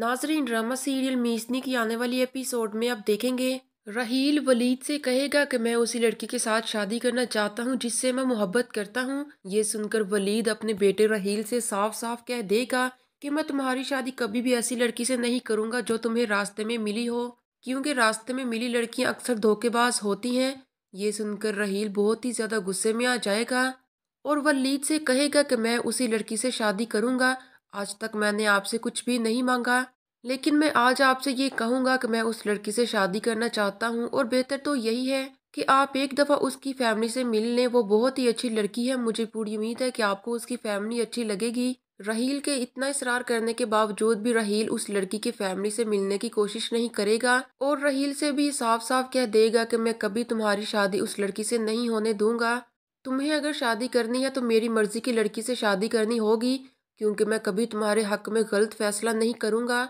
नाजरीन drama serial मीसनी की आने वाली एपिसोड में आप देखेंगे रहील वलीद से कहेगा कि मैं उसी लड़की के साथ शादी करना चाहता हूँ जिससे मैं मोहब्बत करता हूँ ये सुनकर वलीद अपने बेटे रहील से साफ साफ कह देगा कि मैं तुम्हारी शादी कभी भी ऐसी लड़की से नहीं करूँगा जो तुम्हें रास्ते में मिली हो क्योंकि रास्ते में मिली लड़कियाँ अक्सर धोखेबाज होती हैं ये सुनकर रहील बहुत ही ज़्यादा गुस्से में आ जाएगा और वलीद से कहेगा कि मैं उसी लड़की से शादी करूँगा आज तक मैंने आपसे कुछ भी नहीं मांगा लेकिन मैं आज आपसे ये कहूँगा कि मैं उस लड़की से शादी करना चाहता हूँ और बेहतर तो यही है कि आप एक दफ़ा उसकी फैमिली से मिल लें वो बहुत ही अच्छी लड़की है मुझे पूरी उम्मीद है कि आपको उसकी फैमिली अच्छी लगेगी रहील के इतना इसरार करने के बावजूद भी रहील उस लड़की की फैमिली से मिलने की कोशिश नहीं करेगा और रहील से भी साफ साफ कह देगा कि मैं कभी तुम्हारी शादी उस लड़की से नहीं होने दूंगा तुम्हें अगर शादी करनी है तो मेरी मर्जी की लड़की से शादी करनी होगी क्योंकि मैं कभी तुम्हारे हक में गलत फैसला नहीं करूँगा